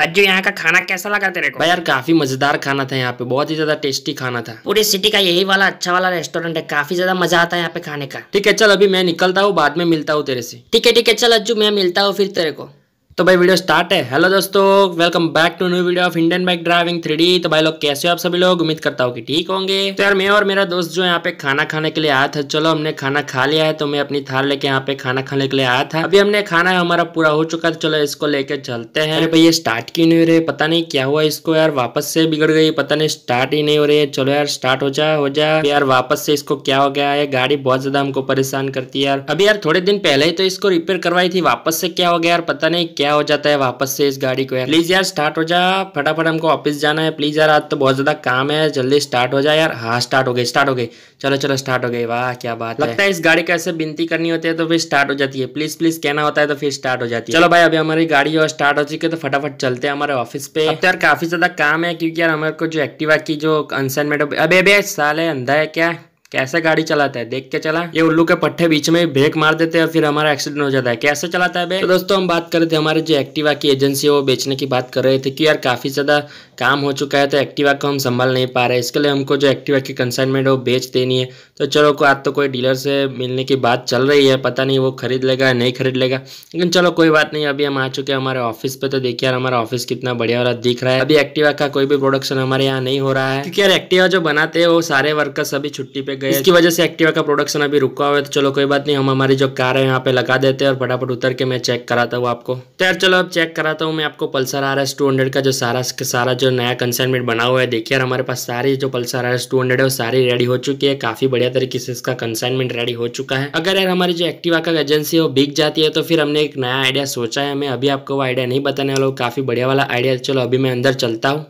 अज्जू यहाँ का खाना कैसा लगा तेरे को भाई यार काफी मजेदार खाना था यहाँ पे बहुत ही ज्यादा टेस्टी खाना था पूरी सिटी का यही वाला अच्छा वाला रेस्टोरेंट है काफी ज्यादा मजा आता है यहाँ पे खाने का ठीक है चल अभी मैं निकलता हूँ बाद में मिलता हूँ तेरे से ठीक है ठीक है चल अज्जू मैं मिलता हूँ फिर तेरे को तो भाई वीडियो स्टार्ट है हेलो दोस्तों welcome back to new video of Indian bike driving three तो भाई लोग कैसे हो आप सभी लोग उम्मीद करता हूँ कि ठीक होंगे तो यार मैं और मेरा दोस्त जो यहाँ पे खाना खाने के लिए आया था चलो हमने खाना खा लिया है तो मैं अपनी थाल लेके यहाँ पे खाना खाने के लिए आया था अभी हमने खाना हमारा पूरा हो चुका था तो चलो इसको लेके चलते हैं अरे भाई ये स्टार्ट क्यों नहीं हो रही पता नहीं क्या हुआ इसको यार वापस से बिगड़ गई पता नहीं स्टार्ट ही नहीं हो रही है चलो यार स्टार्ट हो जाए हो जाए तो यार वापस से इसको क्या हो गया है गाड़ी बहुत ज्यादा हमको परेशान करती है यार अभी यार थोड़े दिन पहले ही तो इसको रिपेयर करवाई थी वापस से क्या हो गया यार पता नहीं क्या क्या हो जाता है वापस से इस गाड़ी को यार प्लीज यार स्टार्ट हो जा फटाफट हमको ऑफिस जाना है प्लीज यार आज तो बहुत ज्यादा काम है जल्दी स्टार्ट हो जाए यार हाँ स्टार्ट हो गई स्टार्ट हो गई चलो चलो स्टार्ट हो गई वाह क्या बात लगता है इस गाड़ी का ऐसे बिनती करनी होती है तो फिर स्टार्ट हो जाती है प्लीज प्लीज कहना होता है तो फिर स्टार्ट हो जाती है चलो भाई अभी हमारी गाड़ी और स्टार्ट हो चुकी है तो फटाफट चलते हैं हमारे ऑफिस पे अब तो यार काफी ज्यादा काम है क्योंकि यार हमारे को जो एक्टिवा की जो अनसाइनमेंट अभी साल है अंधा है क्या कैसे गाड़ी चलाता है देख के चला ये उल्लू के पट्टे बीच में ब्रेक मार देते हैं फिर हमारा एक्सीडेंट हो जाता है कैसे चलाता है बे तो दोस्तों हम बात कर रहे थे हमारे जो एक्टिवा की एजेंसी है वो बेचने की बात कर रहे थे कि यार काफी ज्यादा काम हो चुका है तो एक्टिवा को हम संभाल नहीं पा रहे इसके लिए हमको जो एक्टिवा की कंसाइनमेंट है वो बेच देनी है तो चलो को आज तो कोई डीलर से मिलने की बात चल रही है पता नहीं वो खरीद लेगा नहीं खरीद लेगा लेकिन चलो कोई बात नहीं अभी हम आ चुके हैं हमारे ऑफिस पे तो देखिए यार हमारा ऑफिस कितना बढ़िया वाला दिख रहा है अभी एक्टिवा का कोई भी प्रोडक्शन हमारे यहाँ नहीं हो रहा है क्योंकि यार एक्टिवा जो बनाते हैं वो सारे वर्कर्स अभी छुट्टी पे गए इसकी वजह से एक्टिवा का प्रोडक्शन अभी रुका हुआ है तो चलो कोई बात नहीं हम हमारी जो कार है यहाँ पे लगा देते हैं और फटाफट उतर के मैं चेक कराता हूँ आपको तो यार चलो अब चेक कराता हूँ मैं आपको पल्सर आ रहा टू हंड्रेड का जो सारा सारा जो जो नया कंसाइनमेंट बना हुआ है देखिए यार हमारे पास सारी जो पल्सर आर टू हंड्रेड है वो सारी रेडी हो चुकी है काफी बढ़िया तरीके से इसका कंसाइनमेंट रेडी हो चुका है अगर यार हमारी जो एक्टिवा का एजेंसी है वो बिक जाती है तो फिर हमने एक नया आइडिया सोचा है हमें अभी आपको वो आइडिया नहीं बताने वाला काफी बढ़िया वाला आइडिया चलो अभी मैं अंदर चलता हूँ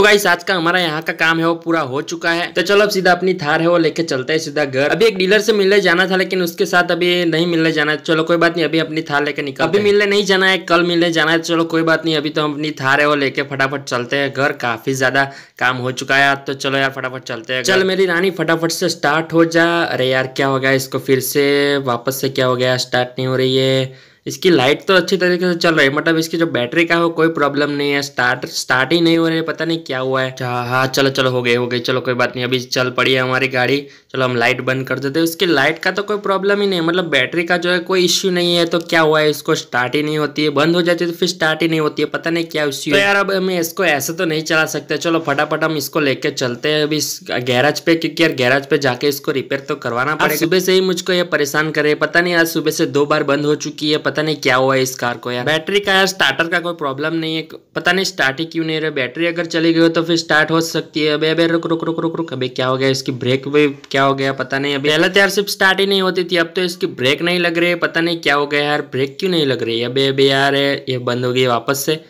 तो गाइस आज का हमारा यहाँ का काम है वो पूरा हो चुका है तो चलो अब सीधा अपनी थार है वो लेके चलते हैं सीधा घर अभी एक डीलर से मिलने जाना था लेकिन उसके साथ अभी नहीं मिलने जाना है चलो कोई बात नहीं अभी अपनी थार लेके निकल अभी मिलने नहीं जाना है कल मिलने जाना है चलो कोई बात नहीं अभी तो हम अपनी थार है वो लेके फटाफट चलते है घर काफी ज्यादा काम हो चुका है तो चलो यार फटाफट चलते है चल मेरी रानी फटाफट से स्टार्ट हो जा अरे यार क्या हो गया इसको फिर से वापस से क्या हो गया स्टार्ट नहीं हो रही है इसकी लाइट तो अच्छी तरीके से चल रही है मतलब इसकी जो बैटरी का है कोई प्रॉब्लम नहीं है स्टार्ट स्टार्ट ही नहीं हो रही है पता नहीं क्या हुआ है अच्छा, हाँ, हाँ चलो चलो हो गई हो गई चलो कोई बात नहीं अभी चल पड़ी है हमारी गाड़ी चलो हम लाइट बंद कर देते हैं उसकी लाइट का तो कोई प्रॉब्लम ही नहीं है मतलब बैटरी का जो है कोई इश्यू नहीं है तो क्या हुआ है इसको स्टार्ट ही नहीं होती है बंद हो जाती है तो फिर स्टार्ट ही नहीं होती है पता नहीं क्या इश्यू तो है यार अब हम इसको ऐसे तो नहीं चला सकते चलो फटाफट हम इसको लेके चलते हैं अभी इस गैराज पे क्योंकि यार गैराज पे जाके इसको रिपेयर तो करवाना पड़ेगा सुबह से ही मुझको ये परेशान करे पता नहीं आज सुबह से दो बार बंद हो चुकी है पता नहीं क्या हुआ है इस कार को यार बैटरी का यार स्टार्टर का कोई प्रॉब्लम नहीं है पता नहीं स्टार्ट ही क्यों नहीं रहा बैटरी अगर चली गई हो तो फिर स्टार्ट हो सकती है अभी अभी रुक रुक रुक रुक रुक अभी क्या हो गया इसकी ब्रेक भी क्या हो गया पता नहीं अभी पहले तो यार सिर्फ स्टार्ट ही नहीं होती थी अब तो इसकी ब्रेक नहीं लग रही है पता नहीं क्या हो गया यार ब्रेक क्यों नहीं लग रही है अभी अभी यार ये बंद हो गई वापस से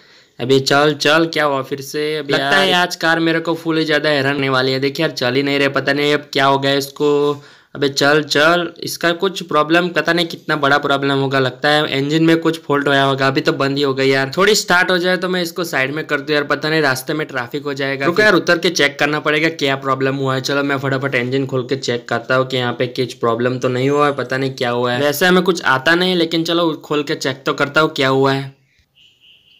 अभी चल चल क्या हुआ फिर से अभी लगता है आज कार मेरे को फुल ज़्यादा हैरान होने वाली है देखिए यार चल ही नहीं रहे पता नहीं अब क्या हो गया इसको अबे चल चल इसका कुछ प्रॉब्लम पता नहीं कितना बड़ा प्रॉब्लम होगा लगता है इंजन में कुछ फॉल्ट होया होगा अभी तो बंद ही हो गई यार थोड़ी स्टार्ट हो जाए तो मैं इसको साइड में कर दू यार पता नहीं रास्ते में ट्रैफिक हो जाएगा रुको यार उतर के चेक करना पड़ेगा क्या प्रॉब्लम हुआ है चलो मैं फटाफट इंजन खोल के चेक करता हूँ कि यहाँ पे कुछ प्रॉब्लम तो नहीं हुआ है पता नहीं क्या हुआ है वैसे हमें कुछ आता नहीं लेकिन चलो खोल के चेक तो करता हूँ क्या हुआ है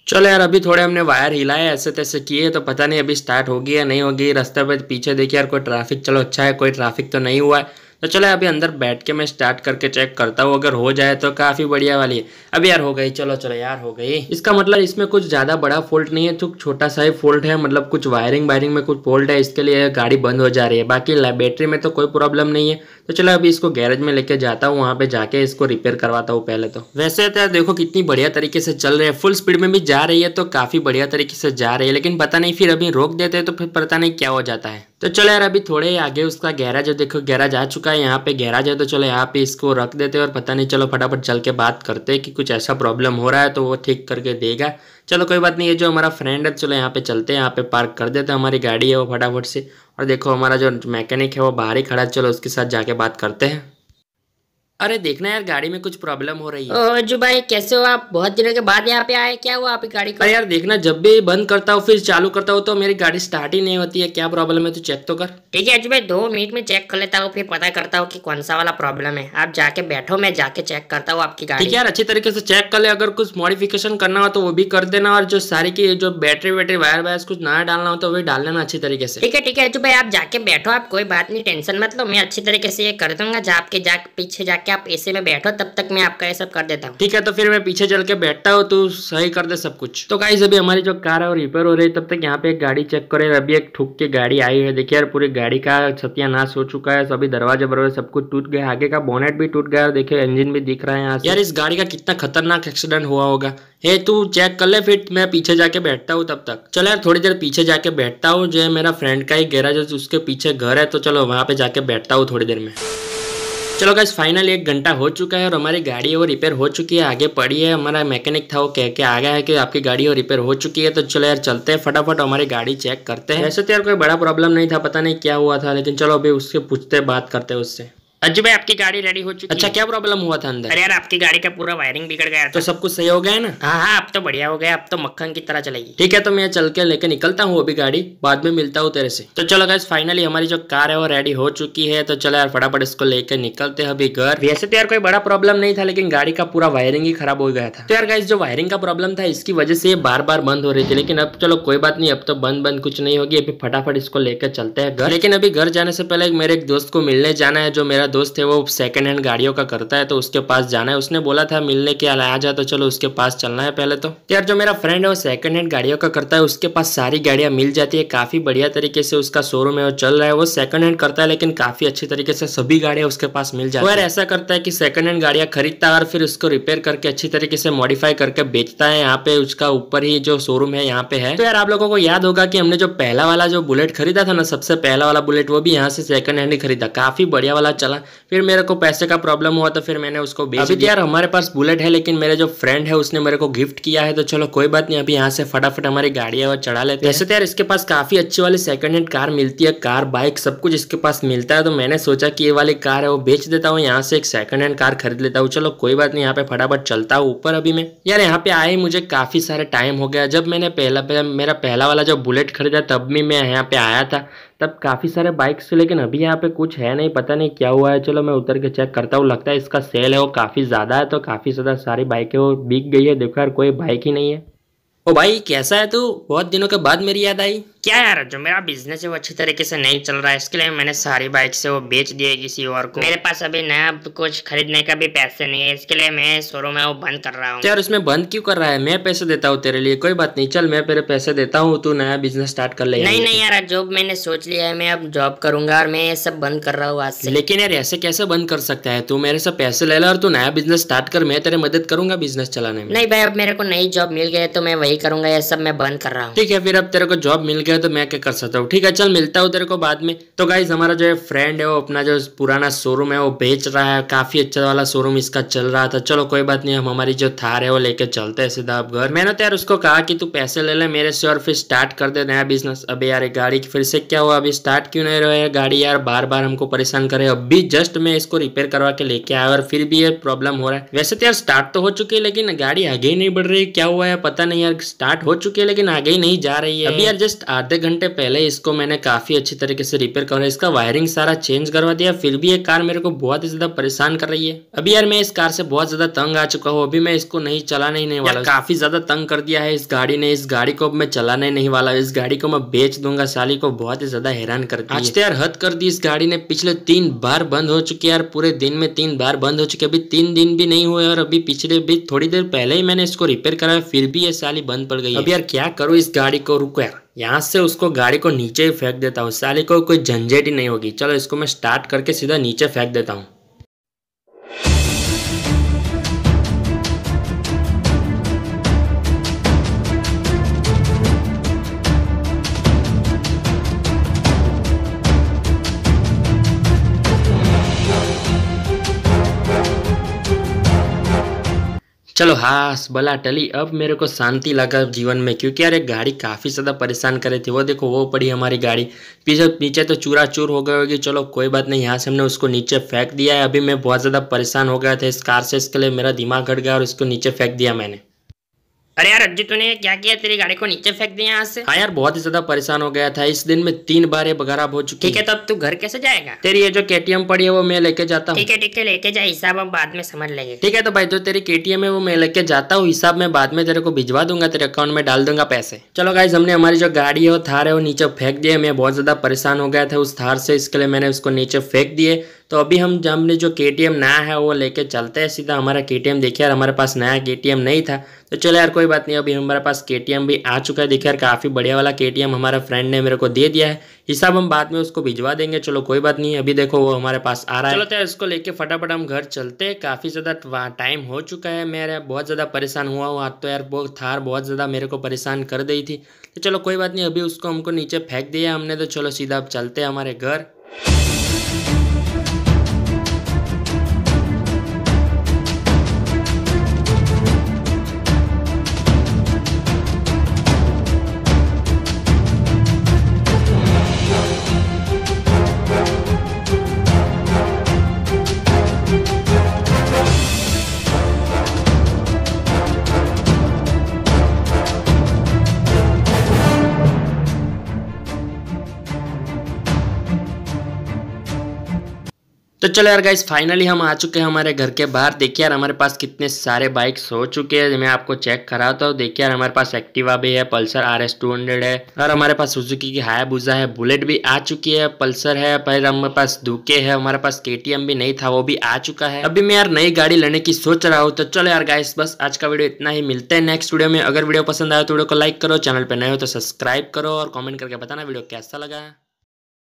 चलो यार अभी थोड़े हमने वायर हिलाए ऐसे तैसे किए तो पता नहीं अभी स्टार्ट होगी या नहीं होगी रास्ते पर पीछे देखिए यार कोई ट्रैफिक चलो अच्छा है कोई ट्रैफिक तो नहीं हुआ है तो चलो अभी अंदर बैठ के मैं स्टार्ट करके चेक करता हूँ अगर हो जाए तो काफ़ी बढ़िया वाली है अब यार हो गई चलो चलो यार हो गई इसका मतलब इसमें कुछ ज़्यादा बड़ा फॉल्ट नहीं है तो छोटा सा ही फॉल्ट है मतलब कुछ वायरिंग वायरिंग में कुछ फॉल्ट है इसके लिए गाड़ी बंद हो जा रही है बाकी बैटरी में तो कोई प्रॉब्लम नहीं है तो चलो अभी इसको गैरेज में लेके जाता हूँ वहाँ पे जाके इसको रिपेयर करवाता हूँ पहले तो वैसे तो यार देखो कितनी बढ़िया तरीके से चल रहे हैं फुल स्पीड में भी जा रही है तो काफ़ी बढ़िया तरीके से जा रही है लेकिन पता नहीं फिर अभी रोक देते हैं तो फिर पता नहीं क्या हो जाता है तो चलो यार अभी थोड़े आगे उसका गैराज देखो गैराज आ चुका का यहाँ पे गैराज है तो चलो यहाँ पे इसको रख देते हैं और पता नहीं चलो फटाफट चल के बात करते हैं कि कुछ ऐसा प्रॉब्लम हो रहा है तो वो ठीक करके देगा चलो कोई बात नहीं ये जो हमारा फ्रेंड है चलो यहाँ पे चलते हैं यहाँ पे पार्क कर देते हैं हमारी गाड़ी है वो फटाफट से और देखो हमारा जो मैकेनिक है वो बाहर ही खड़ा है चलो उसके साथ जाके बात करते हैं अरे देखना यार गाड़ी में कुछ प्रॉब्लम हो रही है ओ जो भाई कैसे हो आप बहुत दिनों के बाद यहाँ पे आए क्या हुआ आपकी गाड़ी का अरे यार देखना जब भी बंद करता हूँ फिर चालू करता हूँ तो मेरी गाड़ी स्टार्ट ही नहीं होती है क्या प्रॉब्लम है तू चेक तो कर ठीक है अजू भाई दो मिनट में चेक कर लेता हूँ फिर पता करता हूँ की कौन सा वाला प्रॉब्लम है आप जाके बैठो मैं जाके चेक करता हूँ आपकी गाड़ी यार अच्छी तरीके से चेक कर ले अगर कुछ मॉडिफिकेशन करना हो तो वो भी कर देना और जो सारी की जो बैटरी वैटरी वायर वायर कुछ नया डालना हो तो वही डाल लेना अच्छी तरीके से ठीक है ठीक है अजू भाई आप जाके बैठो आप कोई बात नहीं टेंशन मत लो मैं अच्छी तरीके से ये कर दूंगा जाके जाके पीछे जाके कि आप ऐसे में बैठो तब तक मैं आपका ये सब कर देता हूँ ठीक है तो फिर मैं पीछे चल के बैठता हूँ तू तो सही कर दे सब कुछ तो गाइस अभी हमारी जो कार है रिपेयर हो रही है तब तक यहाँ पे एक गाड़ी चेक करे अभी एक ठुक के गाड़ी आई है देखिये यार पूरी गाड़ी का छतिया नाश हो चुका है सभी दरवाजे बरवाजे सब कुछ टूट गया आगे का बोनेट भी टूट गया देखिये इंजिन भी दिख रहा है यार इस गाड़ी का कितना खतरनाक एक्सीडेंट हुआ होगा हे तू चेक कर ले फिर मैं पीछे जाके बैठता हूँ तब तक चलो यार थोड़ी देर पीछे जाके बैठता हूँ जो मेरा फ्रेंड का ही गैराज है उसके पीछे घर है तो चलो वहाँ पे जाके बैठता हूँ थोड़ी देर में चलो गाइस फाइनल एक घंटा हो चुका है और हमारी गाड़ी वो रिपेयर हो चुकी है आगे पड़ी है हमारा मैकेनिक था वो कह के आ गया है कि आपकी गाड़ी वो रिपेयर हो चुकी है तो चलो यार चलते हैं फटाफट हमारी गाड़ी चेक करते हैं वैसे तो यार कोई बड़ा प्रॉब्लम नहीं था पता नहीं क्या हुआ था लेकिन चलो अभी उससे पूछते बात करते हैं उससे अज्जू भाई आपकी गाड़ी रेडी हो चुकी अच्छा क्या प्रॉब्लम हुआ था अंदर अरे यार आपकी गाड़ी का पूरा वायरिंग बिगड़ गया तो था तो सब कुछ सही हो गया ना हाँ हाँ अब तो बढ़िया हो गया अब तो मक्खन की तरह चलेगी ठीक है तो मैं चल के लेकर निकलता हूँ अभी गाड़ी बाद में मिलता हूँ तेरे से तो चलो गैस फाइनली हमारी जो कार है वो रेडी हो चुकी है तो चलो यार फटाफट इसको लेकर निकलते हैं अभी घर वैसे तो यार कोई बड़ा प्रॉब्लम नहीं था लेकिन गाड़ी का पूरा वायरिंग ही खराब हो गया था तो यार गैस जो वायरिंग का प्रॉब्लम था इसकी वजह से ये बार बार बंद हो रही थी लेकिन अब चलो कोई बात नहीं अब तो बंद बंद कुछ नहीं होगी अभी फटाफट इसको लेकर चलते हैं घर लेकिन अभी घर जाने से पहले मेरे एक दोस्त को मिलने जाना है जो मेरा दोस्त है वो सेकेंड हैंड गाड़ियों का करता है तो उसके पास जाना है उसने बोला था मिलने के आ जा तो चलो उसके पास चलना है पहले तो, तो यार जो मेरा फ्रेंड है वो सेकंड हैंड गाड़ियों का करता है उसके पास सारी गाड़ियां मिल जाती है काफ़ी बढ़िया तरीके से उसका शोरूम है वो चल रहा है वो सेकंड हैंड करता है लेकिन काफ़ी अच्छी तरीके से सभी गाड़ियां उसके पास मिल जाती है यार ऐसा करता है कि सेकंड हैंड गाड़ियां खरीदता है और फिर उसको रिपेयर करके अच्छी तरीके से मॉडिफाई करके बेचता है यहाँ पे उसका ऊपर ही जो शोरूम है यहाँ पे है तो यार आप लोगों को याद होगा की हमने जो पहला वाला जो बुलेट खरीदा था ना सबसे पहला वाला बुलेट वो भी यहाँ से सेकंड हैंड ही खरीदा काफ़ी बढ़िया वाला चला फिर मेरे को पैसे का प्रॉब्लम हुआ तो फिर मैंने उसको बेच अभी तो यार हमारे पास बुलेट है लेकिन मेरे जो फ्रेंड है उसने मेरे को गिफ्ट किया है तो चलो कोई बात नहीं अभी यहाँ से फटाफट हमारी गाड़ी है और चढ़ा लेते वैसे तो यार इसके पास काफ़ी अच्छी वाली सेकंड हैंड कार मिलती है कार बाइक सब कुछ इसके पास मिलता है तो मैंने सोचा की ये वाली कार है वो बेच देता हूँ यहाँ से एक सेकंड हैंड कार खरीद लेता हूँ चलो कोई बात नहीं यहाँ पे फटाफट चलता हूँ ऊपर अभी मैं यार यहाँ पे आए मुझे काफ़ी सारे टाइम हो गया जब मैंने पहला मेरा पहला वाला जो बुलेट खरीदा तब भी मैं यहाँ पे आया था तब काफ़ी सारे बाइक्स थे लेकिन अभी यहाँ पे कुछ है नहीं पता नहीं क्या हुआ हुआ है चलो मैं उतर के चेक करता हूँ लगता है इसका सेल है वो काफ़ी ज़्यादा है तो काफ़ी ज़्यादा सारी बाइकें वो बिक गई है देखो यार कोई बाइक ही नहीं है ओ भाई कैसा है तू बहुत दिनों के बाद मेरी याद आई क्या यार जो मेरा बिजनेस है वो अच्छी तरीके से नहीं चल रहा है इसके लिए मैंने सारी बाइक से वो बेच दिए किसी और को मेरे पास अभी नया कुछ खरीदने का भी पैसे नहीं है इसके लिए मैं शोरूम है वो बंद कर रहा हूँ तो यार उसमें बंद क्यों कर रहा है मैं पैसे देता हूँ तेरे लिए कोई बात नहीं चल मैं तेरे पैसे देता हूँ तू नया बिजनेस स्टार्ट कर ले नहीं नहीं यार जॉब मैंने सोच लिया है मैं अब जॉब करूंगा और मैं ये सब बंद कर रहा हूँ आज से लेकिन यार ऐसे कैसे बंद कर सकता है तू मेरे से पैसे ले ला और तू नया बिजनेस स्टार्ट कर मैं तेरे मदद करूंगा बिजनेस चलाने में नहीं भाई अब मेरे को नई जॉब मिल गई तो मैं वही करूंगा ये सब मैं बंद कर रहा हूँ ठीक है फिर अब तेरे को जॉब मिल किया तो मैं क्या कर सकता हूँ ठीक है चल मिलता हूँ तेरे को बाद में तो गाइज हमारा जो है फ्रेंड है वो अपना जो पुराना शोरूम है वो बेच रहा है काफ़ी अच्छा वाला शोरूम इसका चल रहा था चलो कोई बात नहीं हम हमारी जो थार है वो लेके चलते हैं सीधा अब घर मैंने तो यार उसको कहा कि तू पैसे ले ले मेरे से और फिर स्टार्ट कर दे नया बिजनेस अब यार गाड़ी फिर से क्या हुआ अभी स्टार्ट क्यों नहीं रहे गाड़ी यार बार बार हमको परेशान करे अभी जस्ट मैं इसको रिपेयर करवा के लेके आया और फिर भी ये प्रॉब्लम हो रहा है वैसे तो यार स्टार्ट तो हो चुकी है लेकिन गाड़ी आगे नहीं बढ़ रही क्या हुआ है पता नहीं यार स्टार्ट हो चुकी है लेकिन आगे ही नहीं जा रही है अभी यार जस्ट आधे घंटे पहले इसको मैंने काफ़ी अच्छी तरीके से रिपेयर करवा इसका वायरिंग सारा चेंज करवा दिया फिर भी ये कार मेरे को बहुत ही ज़्यादा परेशान कर रही है अभी यार मैं इस कार से बहुत ज़्यादा तंग आ चुका हूँ अभी मैं इसको नहीं चलाने ही नहीं वाला काफ़ी ज़्यादा तंग कर दिया है इस गाड़ी ने इस गाड़ी को अब मैं चलाने नहीं वाला इस गाड़ी को मैं बेच दूंगा साली को बहुत ही ज़्यादा हैरान कर आज तो यार हद कर दी इस गाड़ी ने पिछले तीन बार बंद हो चुकी है यार पूरे दिन में तीन बार बंद हो चुकी है अभी तीन दिन भी नहीं हुए और अभी पिछले भी थोड़ी देर पहले ही मैंने इसको रिपेयर कराया फिर भी ये साली बंद पड़ गई अब यार क्या करूँ इस गाड़ी को रुको यार यहाँ से उसको गाड़ी को नीचे ही फेंक देता हूँ साले को कोई झंझट ही नहीं होगी चलो इसको मैं स्टार्ट करके सीधा नीचे फेंक देता हूँ चलो हास बला टली अब मेरे को शांति लगा जीवन में क्योंकि यार एक गाड़ी काफ़ी ज़्यादा परेशान कर रही थी वो देखो वो पड़ी हमारी गाड़ी पीछे नीचे तो चूरा चूर हो गए होगी चलो कोई बात नहीं यहाँ से हमने उसको नीचे फेंक दिया है अभी मैं बहुत ज़्यादा परेशान हो गया था इस कार से इसके लिए मेरा दिमाग घट गया और इसको नीचे फेंक दिया मैंने अरे यार अर्जुन तूने क्या किया तेरी गाड़ी को नीचे फेंक दिया यहाँ से हाँ यार बहुत ही ज्यादा परेशान हो गया था इस दिन में तीन बार ये बगराब हो चुकी ठीक है तब तो तू घर कैसे जाएगा तेरी ये जो एम पड़ी है वो मैं लेके जाता हूँ ठीक है ठीक है लेके जाए हिसाब हम बाद में समझ लेंगे ठीक है तो भाई जो तेरी के है वो मैं लेके जाता हूँ हिसाब में बाद में तेरे को भिजवा दूंगा तेरे अकाउंट में डाल दूंगा पैसे चलो गाइज हमने हमारी जो गाड़ी है वो थार है वो नीचे फेंक दिया मैं बहुत ज्यादा परेशान हो गया था उस थार से इसके लिए मैंने उसको नीचे फेंक दिए तो अभी हम हमने जो के नया है वो लेके चलते हैं सीधा हमारा के देखिए यार हमारे पास नया के नहीं था तो चलो यार कोई बात नहीं अभी हमारे पास के भी आ चुका है देखिए यार काफ़ी बढ़िया वाला के हमारा फ्रेंड ने मेरे को दे दिया है हिसाब हम बाद में उसको भिजवा देंगे चलो कोई बात नहीं अभी देखो वो हमारे पास आ रहा है चलो तो इसको लेके फटाफट हम घर चलते हैं काफ़ी ज़्यादा टाइम हो चुका है मैं बहुत ज़्यादा परेशान हुआ हूँ आज तो यार वो थार बहुत ज़्यादा मेरे को परेशान कर दी थी तो चलो कोई बात नहीं अभी उसको हमको नीचे फेंक दिया हमने तो चलो सीधा अब चलते हैं हमारे घर चलो यार गाइस फाइनली हम आ चुके हैं हमारे घर के बाहर देखिए यार हमारे पास कितने सारे बाइक्स हो चुके हैं मैं आपको चेक कराता तो हूँ देखिए यार हमारे पास एक्टिवा भी है Pulsar R S two hundred है और हमारे पास सुजुकी की हायाबूजा है बुलेट भी आ चुकी है पल्सर है फिर हमारे पास धुके है हमारे पास के भी नहीं था वो भी आ चुका है अभी मैं यार नई गाड़ी लेने की सोच रहा हूँ तो चलो यार गाइस बस आज का वीडियो इतना ही मिलता है नेक्स्ट वीडियो में अगर वीडियो पसंद आया तो वीडियो को लाइक करो चैनल पर नए हो तो सब्सक्राइब करो और कॉमेंट करके बताना वीडियो कैसा लगा